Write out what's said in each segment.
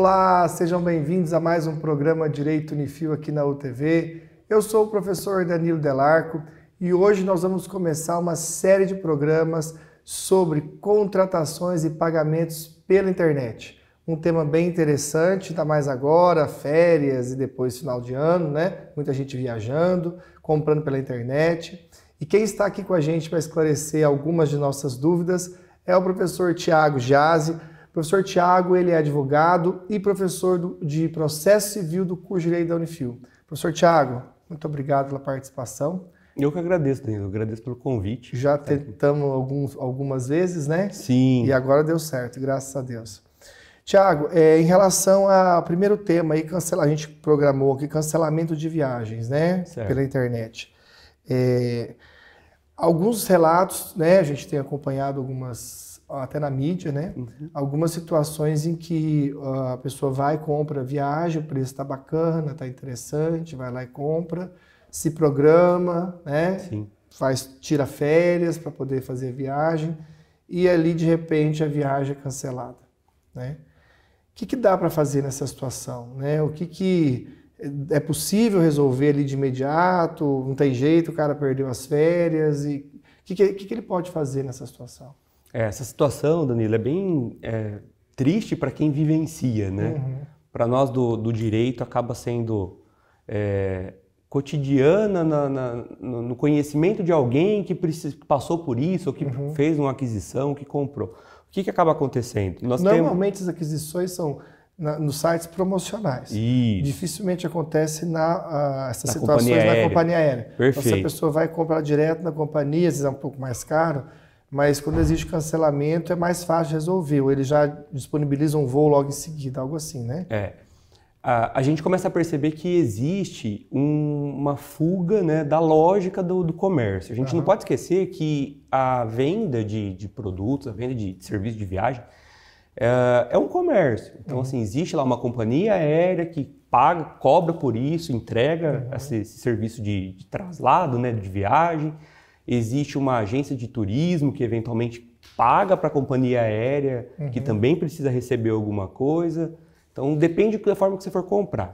Olá, sejam bem-vindos a mais um programa Direito Unifil aqui na UTV. Eu sou o professor Danilo Delarco e hoje nós vamos começar uma série de programas sobre contratações e pagamentos pela internet. Um tema bem interessante, ainda mais agora, férias e depois final de ano, né? Muita gente viajando, comprando pela internet. E quem está aqui com a gente para esclarecer algumas de nossas dúvidas é o professor Tiago Jazzi, professor Tiago, ele é advogado e professor do, de processo civil do curso de lei da Unifil. Professor Tiago, muito obrigado pela participação. Eu que agradeço, Danilo. Agradeço pelo convite. Já tentamos alguns, algumas vezes, né? Sim. E agora deu certo, graças a Deus. Tiago, é, em relação ao primeiro tema aí, cancela, a gente programou aqui cancelamento de viagens, né? Certo. Pela internet. É, alguns relatos, né? A gente tem acompanhado algumas até na mídia, né? Uhum. Algumas situações em que a pessoa vai, compra, viaja, o preço está bacana, está interessante, vai lá e compra, se programa, né? Sim. Faz, tira férias para poder fazer viagem e ali de repente a viagem é cancelada, né? O que, que dá para fazer nessa situação, né? O que, que é possível resolver ali de imediato? Não tem jeito, o cara perdeu as férias e o que, que, que ele pode fazer nessa situação? É, essa situação, Danilo, é bem é, triste para quem vivencia, né? Uhum. Para nós do, do, direito acaba sendo é, cotidiana na, na, no conhecimento de alguém que passou por isso, ou que uhum. fez uma aquisição, que comprou. O que, que acaba acontecendo? Nós Normalmente temos... as aquisições são na, nos sites promocionais. Isso. Dificilmente acontece na, uh, essas na situações companhia na companhia aérea. Perfeito. Então, se a pessoa vai comprar direto na companhia, às vezes é um pouco mais caro, mas quando existe cancelamento é mais fácil resolver, ou ele já disponibiliza um voo logo em seguida, algo assim, né? É. A, a gente começa a perceber que existe um, uma fuga né, da lógica do, do comércio. A gente uhum. não pode esquecer que a venda de, de produtos, a venda de, de serviços de viagem, é, é um comércio. Então, uhum. assim, existe lá uma companhia aérea que paga, cobra por isso, entrega uhum. esse, esse, serviço de, de traslado, né, de viagem existe uma agência de turismo que eventualmente paga para a companhia aérea, uhum. que também precisa receber alguma coisa. Então depende da forma que você for comprar.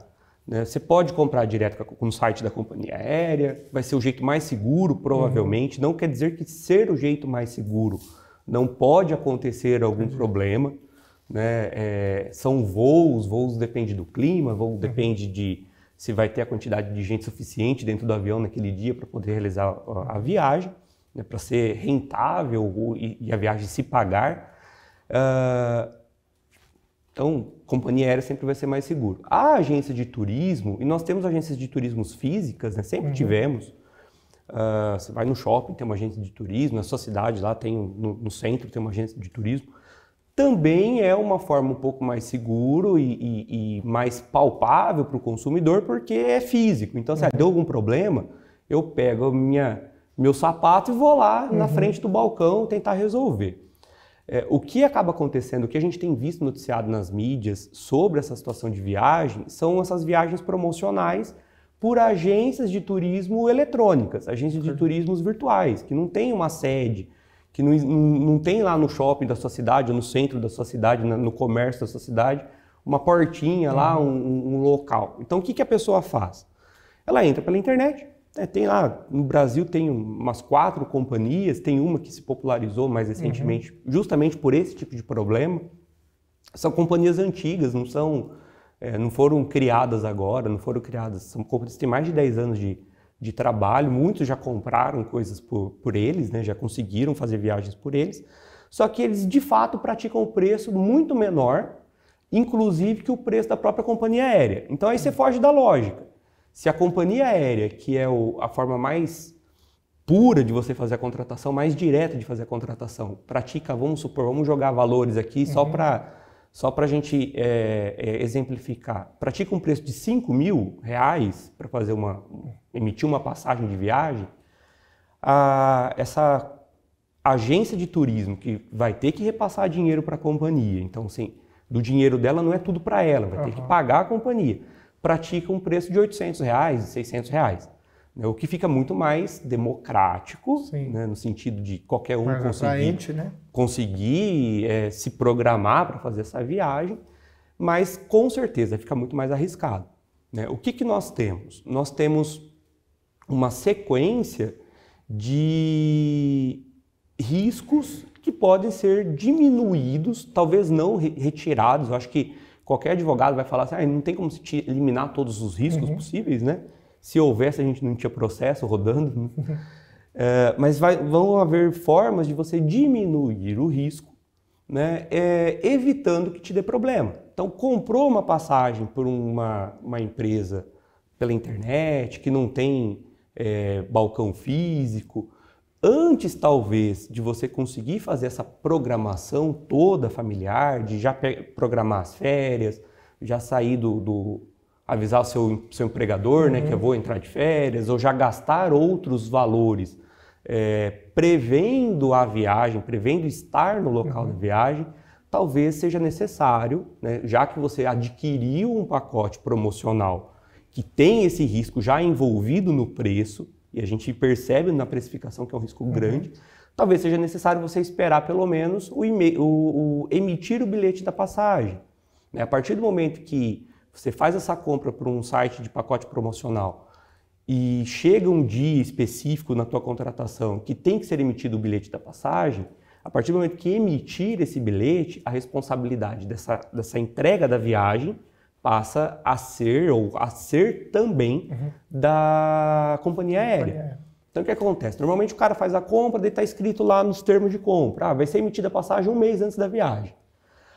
Né? Você pode comprar direto com o site da companhia aérea, vai ser o jeito mais seguro, provavelmente. Uhum. Não quer dizer que ser o jeito mais seguro não pode acontecer algum problema. Né? É, são voos, voos depende do clima, voo uhum. depende de se vai ter a quantidade de gente suficiente dentro do avião naquele dia para poder realizar a, viagem, né, para ser rentável e, a viagem se pagar. Uh, então, companhia aérea sempre vai ser mais seguro. A agência de turismo, e nós temos agências de turismo físicas, né, sempre uhum. tivemos. Uh, você vai no shopping, tem uma agência de turismo, na sua cidade lá tem, no, no centro tem uma agência de turismo também é uma forma um pouco mais seguro e, e, e mais palpável para o consumidor, porque é físico. Então, se uhum. deu algum problema, eu pego minha, meu sapato e vou lá uhum. na frente do balcão tentar resolver. É, o que acaba acontecendo, o que a gente tem visto noticiado nas mídias sobre essa situação de viagem, são essas viagens promocionais por agências de turismo eletrônicas, agências de turismos virtuais, que não tem uma sede, que não, não tem lá no shopping da sua cidade, ou no centro da sua cidade, no comércio da sua cidade, uma portinha lá, uhum. um, um local. Então, o que, que a pessoa faz? Ela entra pela internet, né? tem lá, no Brasil tem umas quatro companhias, tem uma que se popularizou mais recentemente uhum. justamente por esse tipo de problema. São companhias antigas, não são, é, não foram criadas agora, não foram criadas, são companhias que têm mais de 10 anos de, de trabalho, muitos já compraram coisas por, por eles, né? já conseguiram fazer viagens por eles, só que eles de fato praticam um preço muito menor, inclusive que o preço da própria companhia aérea. Então aí você foge da lógica. Se a companhia aérea, que é o, a forma mais pura de você fazer a contratação, mais direta de fazer a contratação, pratica, vamos supor, vamos jogar valores aqui uhum. só para só a gente é, é, exemplificar. Pratica um preço de 5 mil reais para fazer uma, emitiu uma passagem de viagem, a, essa agência de turismo que vai ter que repassar dinheiro para a companhia, então sim, do dinheiro dela não é tudo para ela, vai uhum. ter que pagar a companhia, pratica um preço de 800 reais, 600 reais. Né? O que fica muito mais democrático, né? no sentido de qualquer um conseguir, atraente, né? conseguir é, se programar para fazer essa viagem, mas com certeza fica muito mais arriscado. Né? O que, que nós temos? Nós temos uma sequência de riscos que podem ser diminuídos, talvez não retirados. Eu acho que qualquer advogado vai falar assim, ah, não tem como se eliminar todos os riscos uhum. possíveis, né? Se houvesse, a gente não tinha processo rodando. Né? Uhum. É, mas vai, vão haver formas de você diminuir o risco, né? É, evitando que te dê problema. Então, comprou uma passagem por uma, uma empresa pela internet, que não tem é, balcão físico, antes talvez de você conseguir fazer essa programação toda familiar, de já programar as férias, já sair do, do avisar o seu, seu empregador, uhum. né, que eu uhum. vou entrar de férias, ou já gastar outros valores, é, prevendo a viagem, prevendo estar no local uhum. da viagem, talvez seja necessário, né, já que você adquiriu um pacote promocional que tem esse risco já envolvido no preço, e a gente percebe na precificação que é um risco uhum. grande, talvez seja necessário você esperar pelo menos o, o, o emitir o bilhete da passagem. Né? A partir do momento que você faz essa compra por um site de pacote promocional e chega um dia específico na tua contratação que tem que ser emitido o bilhete da passagem, a partir do momento que emitir esse bilhete, a responsabilidade dessa, dessa entrega da viagem passa a ser ou a ser também uhum. da companhia aérea. Então o que acontece? Normalmente o cara faz a compra, daí está escrito lá nos termos de compra, ah, vai ser emitida a passagem um mês antes da viagem.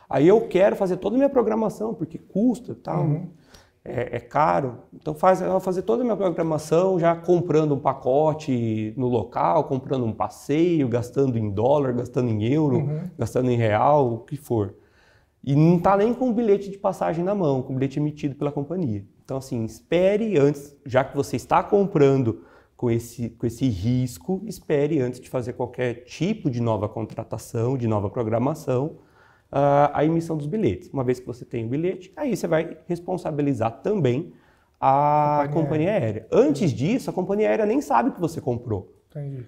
Aí eu quero fazer toda a minha programação, porque custa, tal, tá, uhum. é, é, caro. Então faz, eu vou fazer toda a minha programação já comprando um pacote no local, comprando um passeio, gastando em dólar, gastando em euro, uhum. gastando em real, o que for. E não está nem com o bilhete de passagem na mão, com o bilhete emitido pela companhia. Então, assim, espere antes, já que você está comprando com esse, com esse risco, espere antes de fazer qualquer tipo de nova contratação, de nova programação, ah, a emissão dos bilhetes. Uma vez que você tem o bilhete, aí você vai responsabilizar também a companhia, companhia aérea. aérea. Antes disso, a companhia aérea nem sabe que você comprou. Entendi.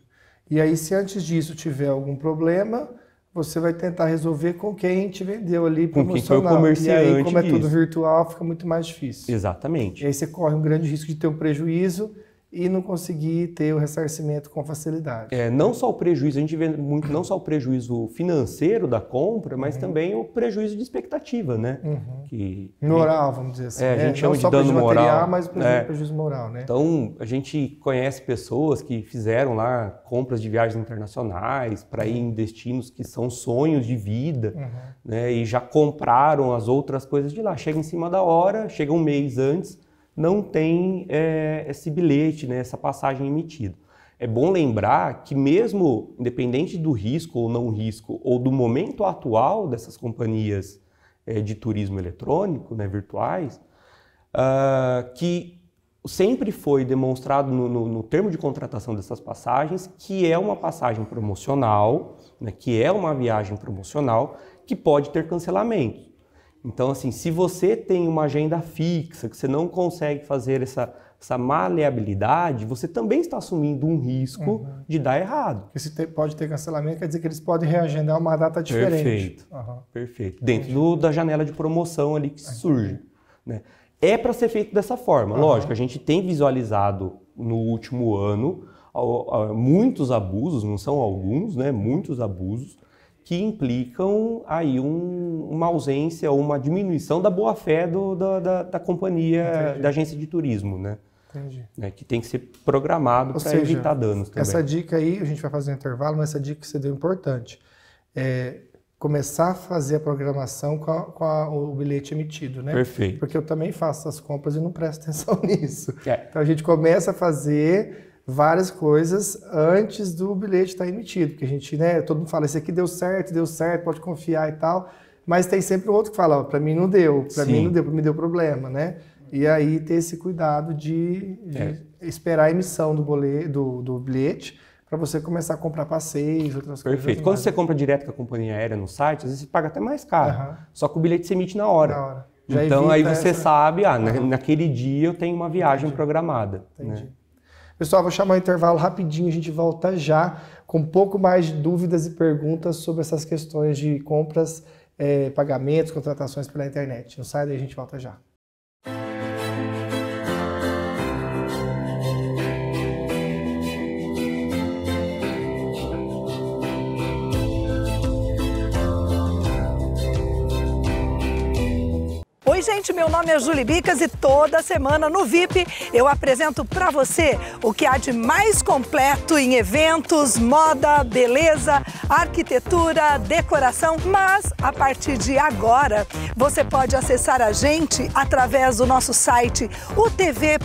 E aí, se antes disso tiver algum problema, você vai tentar resolver com quem te vendeu ali com quem foi o comerciante. E aí, como é tudo virtual, fica muito mais difícil. Exatamente. E aí você corre um grande risco de ter um prejuízo e não conseguir ter o ressarcimento com facilidade. É, não só o prejuízo, a gente vê muito não só o prejuízo financeiro da compra, mas uhum. também o prejuízo de expectativa, né? Uhum. Que, moral, vamos dizer assim. É, a né? gente é, chama não de só dano moral. Material, mas prejuízo, é. prejuízo moral, né? Então, a gente conhece pessoas que fizeram lá compras de viagens internacionais para ir em destinos que são sonhos de vida, uhum. né? E já compraram as outras coisas de lá. Chega em cima da hora, chega um mês antes, não tem é, esse bilhete, né, essa passagem emitida. É bom lembrar que mesmo independente do risco ou não risco, ou do momento atual dessas companhias é, de turismo eletrônico, né, virtuais, uh, que sempre foi demonstrado no, no, no, termo de contratação dessas passagens que é uma passagem promocional, né, que é uma viagem promocional que pode ter cancelamento. Então, assim, se você tem uma agenda fixa, que você não consegue fazer essa, essa maleabilidade, você também está assumindo um risco uhum. de dar errado. Porque se pode ter cancelamento, quer dizer que eles podem reagendar uma data diferente. Perfeito, uhum. perfeito. Dentro do, da janela de promoção ali que surge. Né? É para ser feito dessa forma. Uhum. Lógico, a gente tem visualizado no último ano muitos abusos, não são alguns, né? muitos abusos que implicam aí um, uma ausência ou uma diminuição da boa-fé da, da, da, companhia, Entendi. da agência de turismo, né? Entendi. É, que tem que ser programado para evitar danos também. Essa dica aí, a gente vai fazer um intervalo, mas essa dica que você deu é importante. É começar a fazer a programação com, a, com a, o bilhete emitido, né? Perfeito. Porque eu também faço as compras e não presto atenção nisso. É. Então a gente começa a fazer várias coisas antes do bilhete estar emitido, porque a gente, né, todo mundo fala, esse aqui deu certo, deu certo, pode confiar e tal, mas tem sempre outro que fala, para mim não deu, para mim não deu, para mim deu problema, né? E aí ter esse cuidado de, de é. esperar a emissão do, boleto, do, do bilhete, para você começar a comprar passeios, outras Perfeito. coisas. Perfeito. Quando você compra direto com a companhia aérea no site, às vezes você paga até mais caro. Uhum. Só que o bilhete você emite na hora. Na hora. então aí você essa... sabe, ah, uhum. naquele dia eu tenho uma viagem né? Entendi. programada. Entendi. Né? Pessoal, vou chamar o intervalo rapidinho, a gente volta já com um pouco mais de dúvidas e perguntas sobre essas questões de compras, eh, pagamentos, contratações pela internet. Não sai daí, a gente volta já. gente, meu nome é Julie Bicas e toda semana no VIP eu apresento para você o que há de mais completo em eventos, moda, beleza, arquitetura, decoração. Mas a partir de agora você pode acessar a gente através do nosso site utv.tv.br,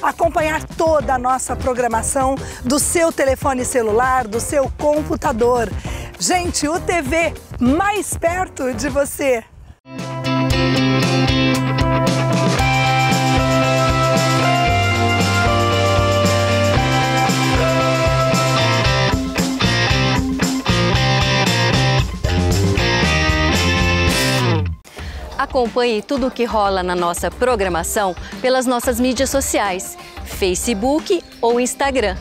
acompanhar toda a nossa programação do seu telefone celular, do seu computador. Gente, o TV mais perto de você. Acompanhe tudo o que rola na nossa programação pelas nossas mídias sociais, Facebook ou Instagram.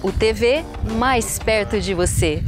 O TV mais perto de você.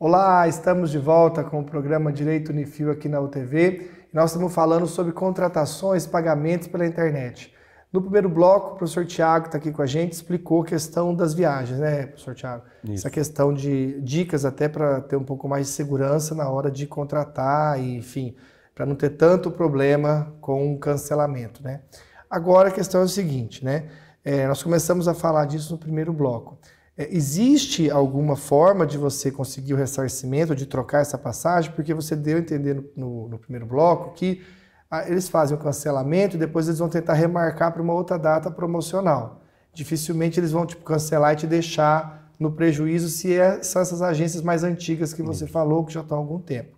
Olá, estamos de volta com o programa Direito Unifil aqui na UTV. Nós estamos falando sobre contratações, pagamentos pela internet. No primeiro bloco, o professor Tiago está aqui com a gente, explicou a questão das viagens, né, professor Tiago? Essa questão de dicas até para ter um pouco mais de segurança na hora de contratar, e, enfim, para não ter tanto problema com o cancelamento, né? Agora a questão é o seguinte, né? É, nós começamos a falar disso no primeiro bloco. É, existe alguma forma de você conseguir o ressarcimento, de trocar essa passagem? Porque você deu a entender no, no, no primeiro bloco que ah, eles fazem o cancelamento e depois eles vão tentar remarcar para uma outra data promocional. Dificilmente eles vão tipo, cancelar e te deixar no prejuízo se é, são essas agências mais antigas que você falou, que já estão há algum tempo.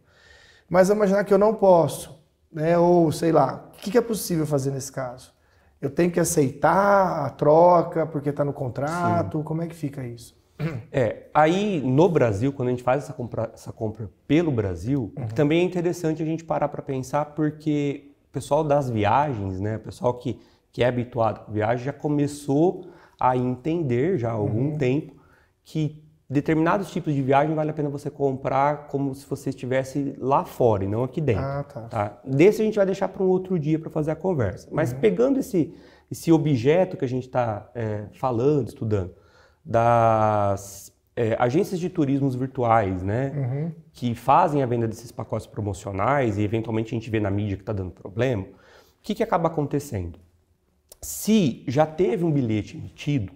Mas vamos imaginar que eu não posso, né? ou sei lá, o que, que é possível fazer nesse caso? Eu tenho que aceitar a troca porque está no contrato? Sim. Como é que fica isso? É, aí no Brasil, quando a gente faz essa compra, essa compra pelo Brasil, uhum. também é interessante a gente parar para pensar porque o pessoal das viagens, né, o pessoal que, que é habituado com viagem já começou a entender já há algum uhum. tempo que determinados tipos de viagem vale a pena você comprar como se você estivesse lá fora e não aqui dentro. Ah, tá. tá? Desse a gente vai deixar para um outro dia para fazer a conversa. Mas uhum. pegando esse, esse objeto que a gente está é, falando, estudando, das é, agências de turismos virtuais, né? Uhum. Que fazem a venda desses pacotes promocionais e eventualmente a gente vê na mídia que está dando problema. O que, que acaba acontecendo? Se já teve um bilhete emitido,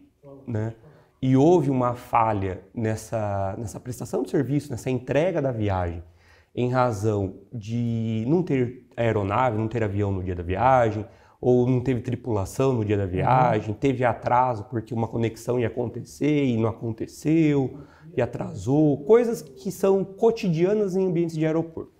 né? e houve uma falha nessa, nessa prestação de serviço, nessa entrega da viagem, em razão de não ter aeronave, não ter avião no dia da viagem, ou não teve tripulação no dia da uhum. viagem, uhum. teve atraso porque uma conexão ia acontecer e não aconteceu, e atrasou, coisas que são cotidianas em ambientes de aeroporto.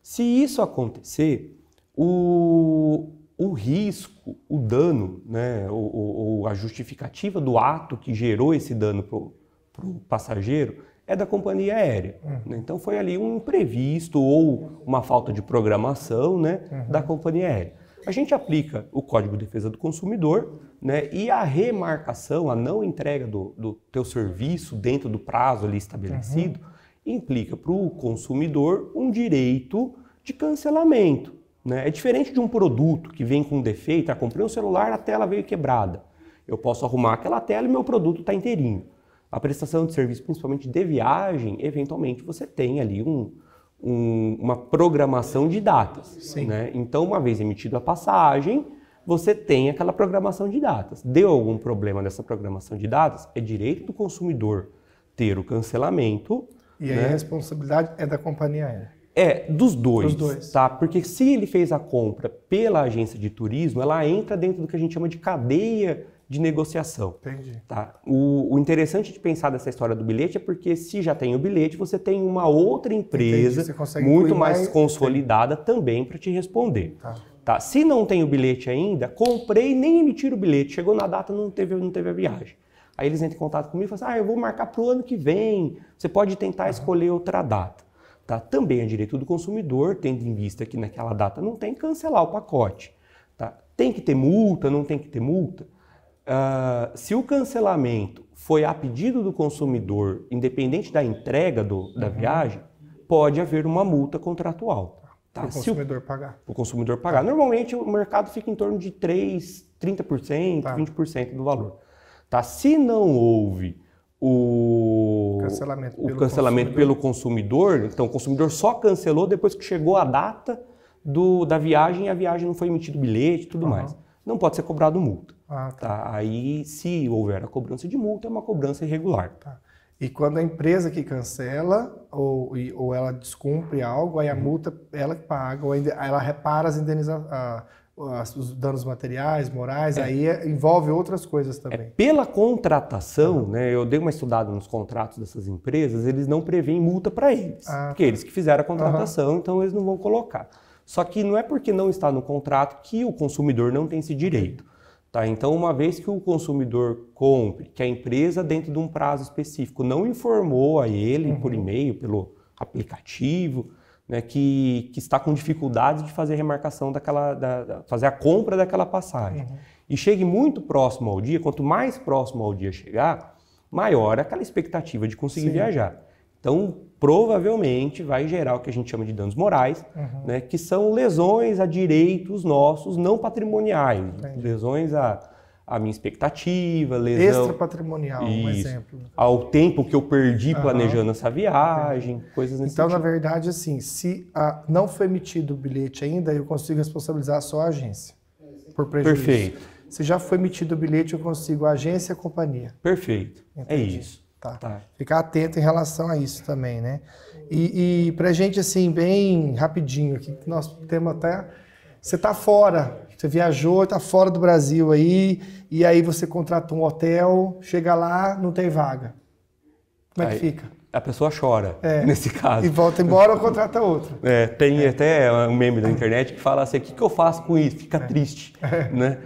Se isso acontecer, o, o risco, o dano, né, ou, ou a justificativa do ato que gerou esse dano para o passageiro é da companhia aérea. Uhum. Então foi ali um imprevisto ou uma falta de programação né, uhum. da companhia aérea. A gente aplica o Código de Defesa do Consumidor né, e a remarcação, a não entrega do, do teu serviço dentro do prazo ali estabelecido, uhum. implica para o consumidor um direito de cancelamento. Né? É diferente de um produto que vem com um defeito, ah, comprei um celular, a tela veio quebrada. Eu posso arrumar aquela tela e meu produto está inteirinho. A prestação de serviço, principalmente de viagem, eventualmente você tem ali um, um, uma programação de datas. Né? Então, uma vez emitida a passagem, você tem aquela programação de datas. Deu algum problema nessa programação de datas? É direito do consumidor ter o cancelamento. E né? aí a responsabilidade é da companhia aérea. É, dos dois, dos dois, tá? Porque se ele fez a compra pela agência de turismo, ela entra dentro do que a gente chama de cadeia de negociação. Entendi. Tá? O, o, interessante de pensar dessa história do bilhete é porque se já tem o bilhete, você tem uma outra empresa muito mais, mais consolidada Entendi. também para te responder. Tá. tá. Se não tem o bilhete ainda, comprei, nem emitir o bilhete, chegou na data, não teve, não teve a viagem. Aí eles entram em contato comigo e falam assim, ah, eu vou marcar para o ano que vem, você pode tentar uhum. escolher outra data. Tá? Também é direito do consumidor, tendo em vista que naquela data não tem, cancelar o pacote. Tá? Tem que ter multa, não tem que ter multa? Uh, se o cancelamento foi a pedido do consumidor, independente da entrega do, da uhum. viagem, pode haver uma multa contratual. Tá? Para o consumidor pagar. Para o consumidor pagar. Normalmente o mercado fica em torno de 3, 30%, tá. 20% do valor. Tá? Se não houve o cancelamento, o pelo, cancelamento consumidor. pelo consumidor. Então, o consumidor só cancelou depois que chegou a data do, da viagem e a viagem não foi emitido bilhete e tudo uhum. mais. Não pode ser cobrado multa. Ah, tá. Tá? Aí, se houver a cobrança de multa, é uma cobrança irregular. Tá. E quando a empresa que cancela ou, ou ela descumpre algo, aí a uhum. multa ela que paga, ou ela repara as indenizações os danos materiais, morais, é. aí é, envolve outras coisas é também. É, pela contratação, né, eu dei uma estudada nos contratos dessas empresas, eles não prevêem multa para eles, ah, porque tá. eles que fizeram a contratação, uhum. então eles não vão colocar. Só que não é porque não está no contrato que o consumidor não tem esse direito. Tá? Então, uma vez que o consumidor compre, que a empresa, dentro de um prazo específico, não informou a ele uhum. por e-mail, pelo aplicativo, né, que, que, está com dificuldades de fazer a remarcação daquela, da, da, fazer a compra daquela passagem. Uhum. E chegue muito próximo ao dia, quanto mais próximo ao dia chegar, maior aquela expectativa de conseguir Sim. viajar. Então, provavelmente vai gerar o que a gente chama de danos morais, uhum. né, que são lesões a direitos nossos não patrimoniais, Entendi. lesões a a minha expectativa, lesão. Extra patrimonial, um exemplo. Ao tempo que eu perdi uhum. planejando essa viagem, Entendi. coisas nesse Então, na verdade, assim, se a, não foi emitido o bilhete ainda, eu consigo responsabilizar só a agência por prejuízo. Perfeito. Se já foi emitido o bilhete, eu consigo a agência e a companhia. Perfeito. É Entendi. É isso. Tá. tá. Ficar atento em relação a isso também, né? E, e pra gente, assim, bem rapidinho aqui, nosso tema até. Tá, você tá fora você viajou, está fora do Brasil aí, e aí você contrata um hotel, chega lá, não tem vaga. Como é aí, que fica? A pessoa chora, é, nesse caso. E volta embora ou contrata outro. É, tem é. até um meme da internet que fala assim, o que, que eu faço com isso? Fica é. triste, é. né?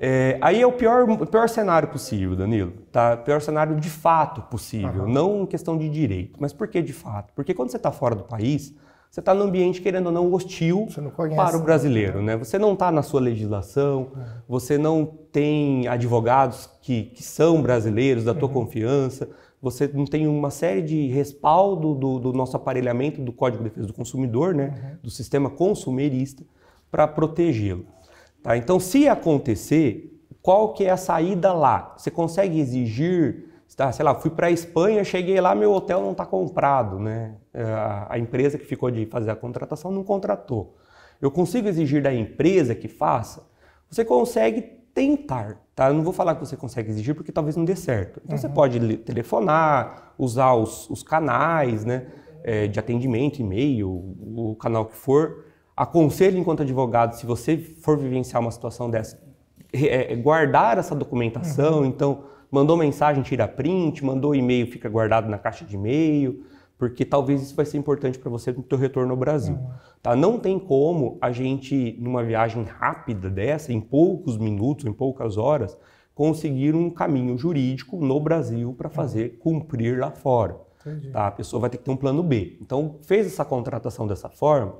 É, aí é o pior, o pior cenário possível, Danilo. Tá? Pior cenário de fato possível, uhum. não questão de direito. Mas por que de fato? Porque quando você está fora do país, você está num ambiente, querendo ou não, hostil não conhece, para o né? brasileiro. Né? Você não está na sua legislação, é. você não tem advogados que, que são brasileiros, da tua uhum. confiança, você não tem uma série de respaldo do, do, nosso aparelhamento do Código de Defesa do Consumidor, né? Uhum. do sistema consumerista, para protegê-lo. Tá? Então, se acontecer, qual que é a saída lá? Você consegue exigir tá, sei lá, fui para a Espanha, cheguei lá, meu hotel não está comprado, né? Eh, a empresa que ficou de fazer a contratação não contratou. Eu consigo exigir da empresa que faça? Você consegue tentar, tá? Eu não vou falar que você consegue exigir porque talvez não dê certo. Então uhum. você pode telefonar, usar os, os canais, né? É, de atendimento, e-mail, o canal que for. Aconselho enquanto advogado, se você for vivenciar uma situação dessa, é, guardar essa documentação. Uhum. Então Mandou mensagem, tira print, mandou e-mail, fica guardado na caixa de e-mail, porque talvez isso vai ser importante para você no teu retorno ao Brasil. Uhum. Tá? Não tem como a gente, numa viagem rápida dessa, em poucos minutos, em poucas horas, conseguir um caminho jurídico no Brasil para uhum. fazer cumprir lá fora. Tá? A pessoa vai ter que ter um plano B. Então, fez essa contratação dessa forma,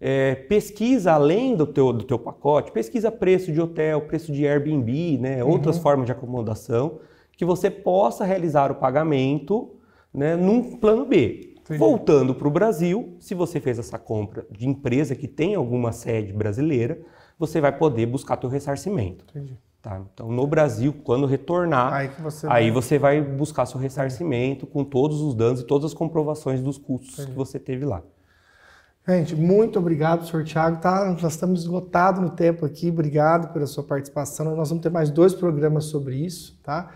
é, pesquisa além do teu, do teu pacote, pesquisa preço de hotel, preço de Airbnb, né, uhum. outras uhum. formas de acomodação, que você possa realizar o pagamento né, num plano B. Voltando para o Brasil, se você fez essa compra de empresa que tem alguma sede brasileira, você vai poder buscar teu ressarcimento. Entendi. Tá? Então, no Brasil, quando retornar, aí você, aí vai... você vai buscar seu ressarcimento com todos os danos e todas as comprovações dos custos Entendi. que você teve lá. Gente, muito obrigado, Sr. Thiago. Tá, nós estamos esgotados no tempo aqui. Obrigado pela sua participação. Nós vamos ter mais dois programas sobre isso, tá?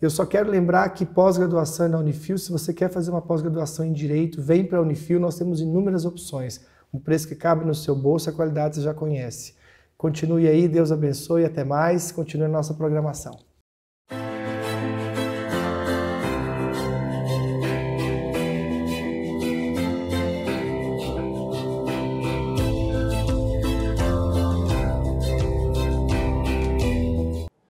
Eu só quero lembrar que pós-graduação é na Unifil, se você quer fazer uma pós-graduação em Direito, vem para a Unifil, nós temos inúmeras opções. Um preço que cabe no seu bolso, a qualidade você já conhece. Continue aí, Deus abençoe, até mais. Continue a nossa programação.